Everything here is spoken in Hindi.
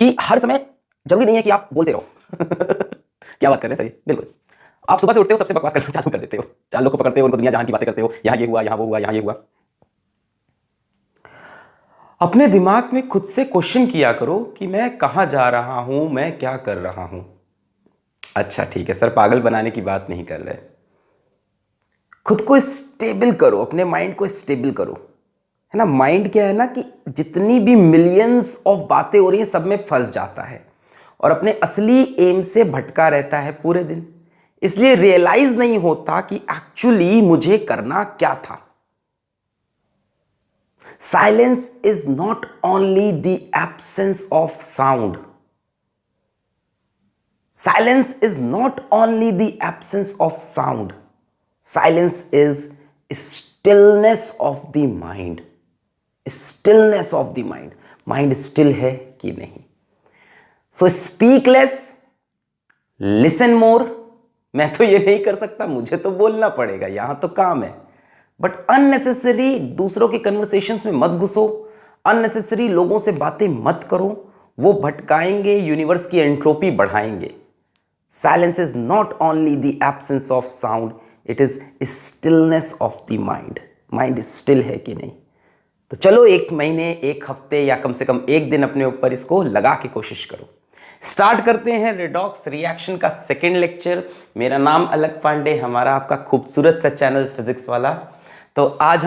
कि हर समय जरूरी नहीं है कि आप बोलते रहो क्या बात कर रहे हैं सही बिल्कुल आप सुबह से उठते हो सबसे बकवास करना चालू कर देते हो चार लोग को पकड़ते हो उनको दुनिया जहां की बातें करते हो यहां ये हुआ यहां वो हुआ यहां ये हुआ अपने दिमाग में खुद से क्वेश्चन किया करो कि मैं कहां जा रहा हूं मैं क्या कर रहा हूं अच्छा ठीक है सर पागल बनाने की बात नहीं कर रहे खुद को स्टेबल करो अपने माइंड को स्टेबल करो है ना माइंड क्या है ना कि जितनी भी मिलियंस ऑफ बातें हो रही हैं सब में फंस जाता है और अपने असली एम से भटका रहता है पूरे दिन इसलिए रियलाइज नहीं होता कि एक्चुअली मुझे करना क्या था silence is not only the absence of sound silence is not only the absence of sound silence is stillness of the mind stillness of the mind mind still है कि नहीं सो स्पीकलेस लिसन मोर मैं तो ये नहीं कर सकता मुझे तो बोलना पड़ेगा यहां तो काम है बट अननेसेसरी दूसरों के कन्वर्सेशन में मत घुसो अननेसेसरी लोगों से बातें मत करो वो भटकाएंगे यूनिवर्स की एंट्रोपी बढ़ाएंगे silence is not only the absence of sound it is stillness of the mind mind still है कि नहीं तो चलो एक महीने एक हफ्ते या कम से कम एक दिन अपने ऊपर इसको लगा के कोशिश करो स्टार्ट करते हैं रेडॉक्स रिएक्शन का सेकेंड लेक्चर मेरा नाम अलग पांडे हमारा आपका खूबसूरत सा चैनल फिजिक्स वाला तो आज